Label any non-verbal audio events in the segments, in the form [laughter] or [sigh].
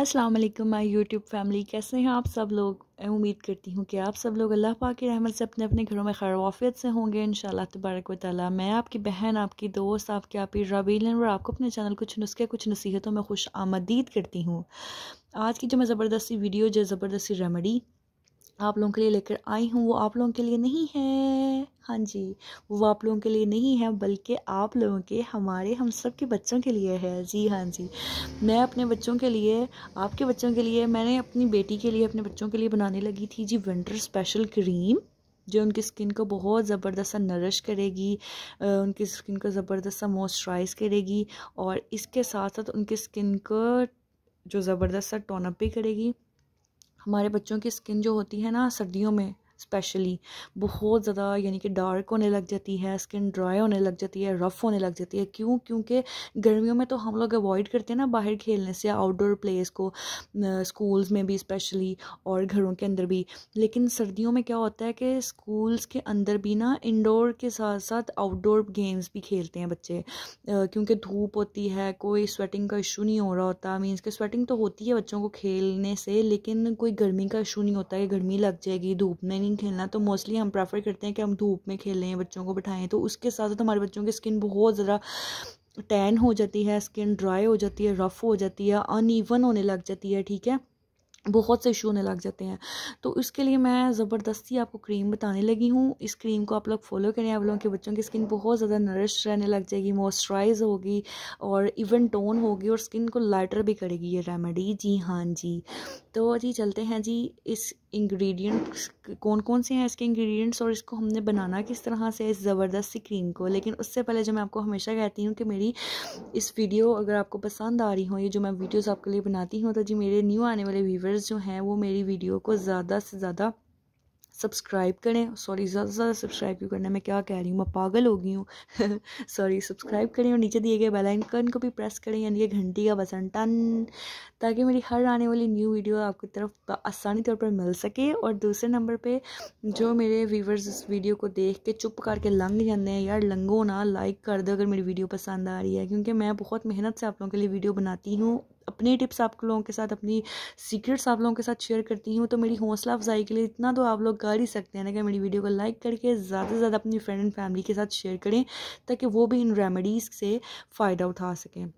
अस्सलाम वालेकुम my YouTube family कैसे हैं आप सब लोग उम्मीद करती हूँ कि आप सब लोग अल्लाह पाक की रहमत से अपने अपने घरों में खैरवाफियत से होंगे इन तबारक वाली मैं आपकी बहन आपकी दोस्त आपके आपकी रबीलन और आपको अपने चैनल कुछ नुस्खे कुछ नसीहतों में खुश आमदीद करती हूँ आज की जो मैं ज़बरदस्ती वीडियो जो ज़बरदस्ती रेमेडी आप लोगों के लिए लेकर आई हूँ वो आप लोगों के लिए नहीं है हाँ जी वो आप लोगों के लिए नहीं है बल्कि आप लोगों के हमारे हम सब के बच्चों के लिए है जी हाँ जी मैं अपने बच्चों के लिए आपके बच्चों के लिए मैंने अपनी बेटी के लिए अपने बच्चों के लिए बनाने लगी थी जी विंटर स्पेशल क्रीम जो उनकी स्किन को बहुत ज़बरदस्त सा नरिश करेगी उनकी स्किन को ज़बरदस्त सा मॉइस्चराइज करेगी और इसके साथ साथ उनकी स्किन को जो ज़बरदस्त सा टोनअप भी करेगी हमारे बच्चों की स्किन जो होती है ना सर्दियों में स्पेशली बहुत ज़्यादा यानी कि डार्क होने लग जाती है स्किन ड्राई होने लग जाती है रफ़ होने लग जाती है क्यों क्योंकि गर्मियों में तो हम लोग अवॉइड करते हैं ना बाहर खेलने से आउटडोर प्लेस को स्कूल्स में भी स्पेशली और घरों के अंदर भी लेकिन सर्दियों में क्या होता है कि स्कूल्स के अंदर भी ना इनडोर के साथ साथ आउटडोर गेम्स भी खेलते हैं बच्चे क्योंकि धूप होती है कोई स्वेटिंग का इशू नहीं हो रहा होता मीन्स कि स्वेटिंग तो होती है बच्चों को खेलने से लेकिन कोई गर्मी का इशू नहीं होता कि गर्मी लग जाएगी धूप में नहीं नहीं खेलना तो मोस्टली हम प्रेफर करते हैं कि हम धूप में खेलें बच्चों को बिठाएं तो उसके साथ साथ हमारे बच्चों की स्किन बहुत ज़्यादा टैन हो जाती है स्किन ड्राई हो जाती है रफ़ हो जाती है अनइवन होने लग जाती है ठीक है बहुत से इशू होने लग जाते हैं तो इसके लिए मैं ज़बरदस्ती आपको क्रीम बताने लगी हूँ इस क्रीम को आप लोग फॉलो करें आप लोगों के बच्चों की स्किन बहुत ज़्यादा नरिश रहने लग जाएगी मॉइस्चराइज होगी और इवन टोन होगी और स्किन को लाइटर भी करेगी ये रेमेडी जी हाँ जी तो जी चलते हैं जी इस इंग्रेडिएंट्स कौन कौन से हैं इसके इंग्रेडिएंट्स और इसको हमने बनाना किस तरह से इस ज़बरदस्त सी क्रीम को लेकिन उससे पहले जो मैं आपको हमेशा कहती हूँ कि मेरी इस वीडियो अगर आपको पसंद आ रही हो ये जो मैं वीडियोस आपके लिए बनाती हूँ तो जी मेरे न्यू आने वाले व्यूवर्स जो हैं वो मेरी वीडियो को ज़्यादा से ज़्यादा सब्सक्राइब करें सॉरी ज़्यादा से ज़्यादा सब्सक्राइब क्यों करना मैं क्या कह रही हूँ मैं पागल हो गई हूँ सॉरी [laughs] सब्सक्राइब करें और नीचे दिए गए बेल आइकन को भी प्रेस करें यानी कि घंटी का बसन टन ताकि मेरी हर आने वाली न्यू वीडियो आपकी तरफ आसानी तौर पर मिल सके और दूसरे नंबर पे जो मेरे व्यूवर्स इस वीडियो को देख के चुप करके लंग जाते हैं यार लंगो ना लाइक कर दो अगर मेरी वीडियो पसंद आ रही है क्योंकि मैं बहुत मेहनत से आप लोगों के लिए वीडियो बनाती हूँ अपनी टिप्स आप लोगों के साथ अपनी सीक्रेट्स आप लोगों के साथ शेयर करती हूँ तो मेरी हौसला अफजाई के लिए इतना तो आप लोग कर ही सकते हैं ना कि मेरी वीडियो को लाइक करके ज़्यादा से ज़्यादा अपनी फ्रेंड एंड फैमिली के साथ शेयर करें ताकि वो भी इन रेमेडीज़ से फ़ायदा उठा सकें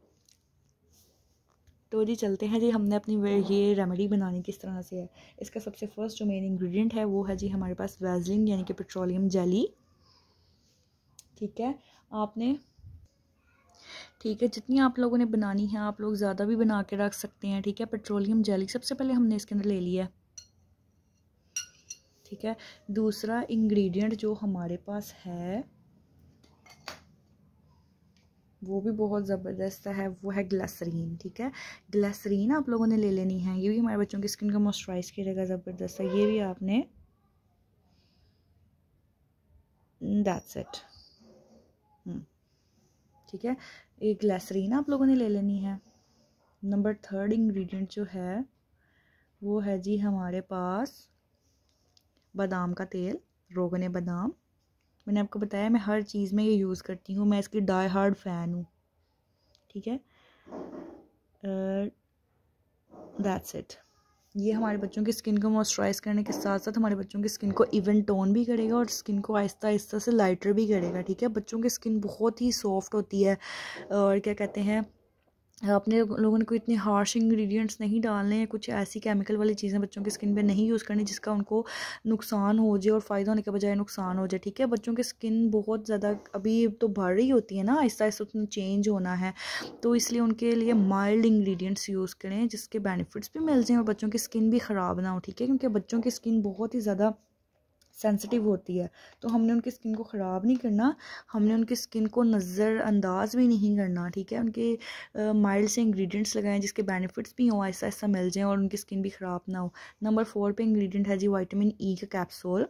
तो जी चलते हैं जी हमने अपनी ये रेमेडी बनानी किस तरह से है इसका सबसे फर्स्ट जो मेन इंग्रेडिएंट है वो है जी हमारे पास वैजलिन यानी कि पेट्रोलियम जेली ठीक है आपने ठीक है जितनी आप लोगों ने बनानी है आप लोग ज़्यादा भी बना के रख सकते हैं ठीक है पेट्रोलियम जेली सबसे पहले हमने इसके अंदर ले लिया है ठीक है दूसरा इंग्रेडिएंट जो हमारे पास है वो भी बहुत ज़बरदस्त है वो है ग्लासरीन ठीक है ग्लासरीन आप लोगों ने ले लेनी है ये भी हमारे बच्चों की स्किन को मॉइस्चराइज करेगा ज़बरदस्त है ये भी आपने दैट्स हम्म। इट ठीक है एक ग्लैसरीन आप लोगों ने ले लेनी है नंबर थर्ड इंग्रेडिएंट जो है वो है जी हमारे पास बादाम का तेल रोगने बादाम मैंने आपको बताया मैं हर चीज़ में ये यूज़ करती हूँ मैं इसकी डाई हार्ड फ़ैन हूँ ठीक है दैट्स uh, इट ये हमारे बच्चों की स्किन को मॉइस्चराइज करने के साथ साथ हमारे बच्चों की स्किन को इवन टोन भी करेगा और स्किन को आहिस्ता आहिस्ता से लाइटर भी करेगा ठीक है बच्चों की स्किन बहुत ही सॉफ्ट होती है और क्या कहते हैं अपने लोगों ने कोई इतने हार्श इंग्रेडिएंट्स नहीं डालने हैं कुछ ऐसी केमिकल वाली चीज़ें बच्चों की स्किन पे नहीं यूज़ करनी जिसका उनको नुकसान हो जाए और फ़ायदा होने के बजाय नुकसान हो जाए ठीक है बच्चों की स्किन बहुत ज़्यादा अभी तो बढ़ रही होती है ना आहिस्ता आहिस्ता उसमें चेंज होना है तो इसलिए उनके लिए माइल्ड इंग्रीडियंट्स यूज़ करें जिसके बेनिफिट्स भी मिल जाएँ और बच्चों की स्किन भी ख़राब ना हो ठीक है क्योंकि बच्चों की स्किन बहुत ही ज़्यादा सेंसिटिव होती है तो हमने उनकी स्किन को ख़राब नहीं करना हमने उनकी स्किन को नज़रअंदाज भी नहीं करना ठीक है उनके माइल्ड से इंग्रेडिएंट्स लगाएं जिसके बेनिफिट्स भी हों ऐसा ऐसा मिल जाए और उनकी स्किन भी ख़राब ना हो नंबर फोर पे इंग्रेडिएंट है जी वाइटामिन ई e का कैप्सूल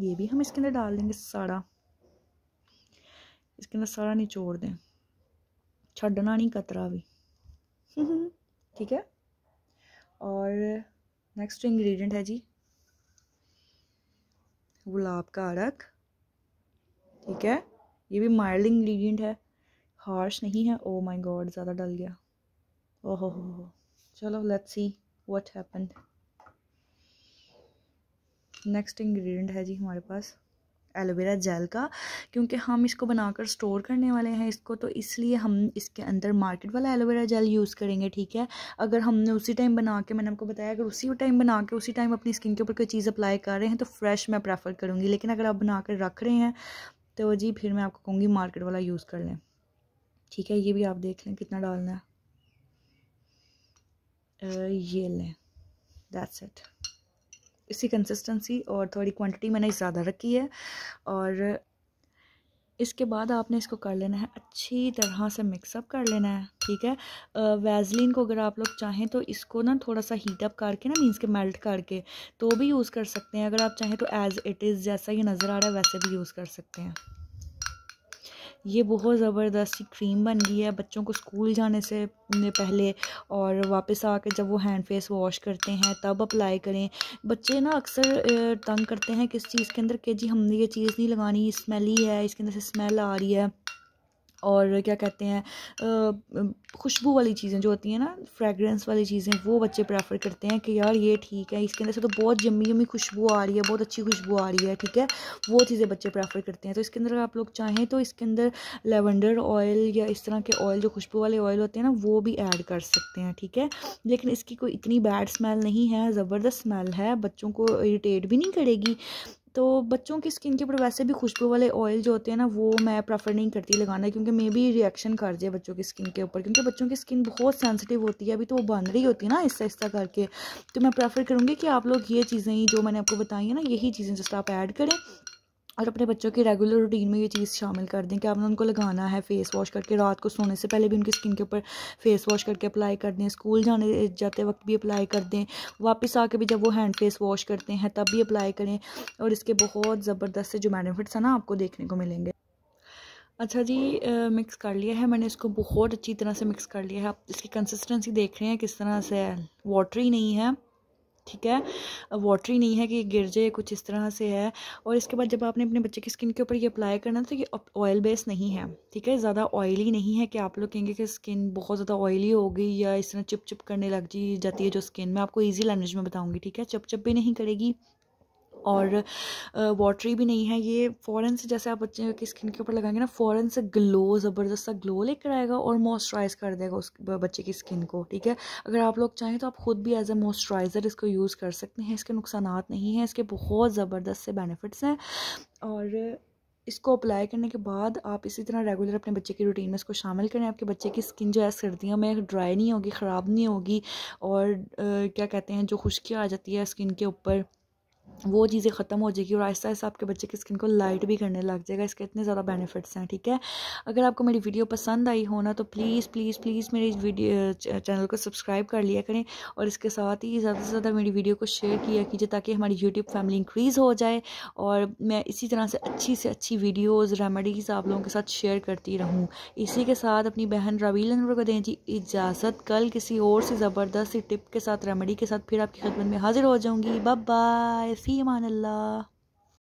ये भी हम इसके अंदर डाल देंगे सारा इसके अंदर सारा निचोड़ दें छड़ना नहीं कतरा भी [laughs] ठीक है और नेक्स्ट इंग्रेडिएंट है जी गुलाब का अरक ठीक है ये भी माइल्ड इंग्रेडिएंट है हार्श नहीं है ओ माय गॉड ज़्यादा डल गया ओहो हो हो चलो let's see what happened next ingredient है जी हमारे पास एलोवेरा जेल का क्योंकि हम इसको बनाकर स्टोर करने वाले हैं इसको तो इसलिए हम इसके अंदर मार्केट वाला एलोवेरा जेल यूज़ करेंगे ठीक है अगर हमने उसी टाइम बना के मैंने आपको बताया अगर उसी टाइम बना के उसी टाइम अपनी स्किन के ऊपर कोई चीज़ अप्लाई कर रहे हैं तो फ्रेश मैं प्रेफर करूँगी लेकिन अगर आप बना कर रख रहे हैं तो जी फिर मैं आपको कहूँगी मार्केट वाला यूज़ कर लें ठीक है ये भी आप देख लें कितना डालना है ये लें दैट्स इट इसी कंसिस्टेंसी और थोड़ी क्वांटिटी मैंने ज़्यादा रखी है और इसके बाद आपने इसको कर लेना है अच्छी तरह से मिक्सअप कर लेना है ठीक है वैजलिन को अगर आप लोग चाहें तो इसको ना थोड़ा सा हीट अप करके ना मीन्स के मेल्ट करके तो भी यूज़ कर सकते हैं अगर आप चाहें तो एज़ इट इज़ जैसा ये नज़र आ रहा है वैसे भी यूज़ कर सकते हैं ये बहुत ज़बरदस्त क्रीम बन गई है बच्चों को स्कूल जाने से पहले और वापस आके जब वो हैंड फेस वॉश करते हैं तब अप्लाई करें बच्चे ना अक्सर तंग करते हैं किस चीज़ के अंदर कि जी हमने ये चीज़ नहीं लगानी स्मेली है इसके अंदर से स्मेल आ रही है और क्या कहते हैं खुशबू वाली चीज़ें जो होती हैं ना फ्रेगरेंस वाली चीज़ें वो बच्चे प्रेफर करते हैं कि यार ये ठीक है इसके अंदर से तो बहुत जमी जमी खुशबू आ रही है बहुत अच्छी खुशबू आ रही है ठीक है वो चीज़ें बच्चे प्रेफर करते हैं तो इसके अंदर आप लोग चाहें तो इसके अंदर लेवेंडर ऑयल या इस तरह के ऑयल जो खुशबू वाले ऑयल होते हैं ना वो भी ऐड कर सकते हैं ठीक है लेकिन इसकी कोई इतनी बैड स्मेल नहीं है ज़बरदस्त स्मेल है बच्चों को इरीटेट भी नहीं करेगी तो बच्चों की स्किन के ऊपर वैसे भी खुशबू वाले ऑयल जो होते हैं ना वो मैं प्रेफर नहीं करती लगाना क्योंकि मे भी रिएक्शन कर जाए बच्चों की स्किन के ऊपर क्योंकि बच्चों की स्किन बहुत सेंसिटिव होती है अभी तो वो बन रही होती है ना इस आहिस्ता करके तो मैं प्रेफर करूँगी कि आप लोग ये चीज़ें जो मैंने आपको बताई हैं ना यही चीज़ें जैसे आप ऐड करें और अपने बच्चों की रेगुलर रूटीन में ये चीज़ शामिल कर दें कि आपने उनको लगाना है फेस वॉश करके रात को सोने से पहले भी उनकी स्किन के ऊपर फेस वॉश करके अप्लाई कर दें स्कूल जाने जाते वक्त भी अप्लाई कर दें वापस आके भी जब वो हैंड फेस वॉश करते हैं तब भी अप्लाई करें और इसके बहुत ज़बरदस्त से जो बेनिफिट्स हैं ना आपको देखने को मिलेंगे अच्छा जी मिक्स कर लिया है मैंने इसको बहुत अच्छी तरह से मिक्स कर लिया है आप इसकी कंसिस्टेंसी देख रहे हैं किस तरह से वाटरी नहीं है ठीक है वाटरी नहीं है कि गिर जाए कुछ इस तरह से है और इसके बाद जब आपने अपने बच्चे की स्किन के ऊपर ये अप्लाई करना तो ये ऑयल बेस नहीं है ठीक है ज़्यादा ऑयली नहीं है कि आप लोग कहेंगे कि स्किन बहुत ज़्यादा ऑयली हो गई या इस तरह चिप चिप करने लग जी जाती है जो स्किन मैं आपको ईजी लैंग्वेज में बताऊँगी ठीक है चिप चिप भी नहीं करेगी और वाटरी भी नहीं है ये फ़ौरन से जैसे आप बच्चे की स्किन के ऊपर लगाएंगे ना फ़ौरन से ग्लो ज़बरदस्त सा ग्लो लेकर आएगा और मॉइस्चराइज़ कर देगा उस बच्चे की स्किन को ठीक है अगर आप लोग चाहें तो आप ख़ुद भी एज ए मॉइस्चराइज़र इसको यूज़ कर सकते हैं इसके नुकसान नहीं हैं इसके बहुत ज़बरदस्त से बेनिफिट्स हैं और इसको अप्लाई करने के बाद आप इसी तरह रेगुलर अपने बच्चे की रूटीन में इसको शामिल करें आपके बच्चे की स्किन जो है सर्दियों में ड्राई नहीं होगी ख़राब नहीं होगी और आ, क्या कहते हैं जो खुश्की आ जाती है स्किन के ऊपर वो चीज़ें ख़त्म हो जाएगी और आहिस्ता आहिस्ता आपके बच्चे की स्किन को लाइट भी करने लग जाएगा इसके इतने ज़्यादा बेनिफिट्स हैं ठीक है अगर आपको मेरी वीडियो पसंद आई हो ना तो प्लीज़ प्लीज़ प्लीज़ मेरे वीडियो चैनल को सब्सक्राइब कर लिया करें और इसके साथ ही ज़्यादा से ज़्यादा मेरी वीडियो को शेयर किया कीजिए ताकि हमारी यूट्यूब फैमिली इंक्रीज़ हो जाए और मैं इसी तरह से अच्छी से अच्छी वीडियोज़ रेमेडीज़ आप लोगों के साथ शेयर करती रहूँ इसी के साथ अपनी बहन रवील अनवर को दें जी इजाज़त कल किसी और से ज़बरदस्त टिप के साथ रेमेडी के साथ फिर आपकी खदमत में हाजिर हो जाऊँगी बाय बाय في أمان الله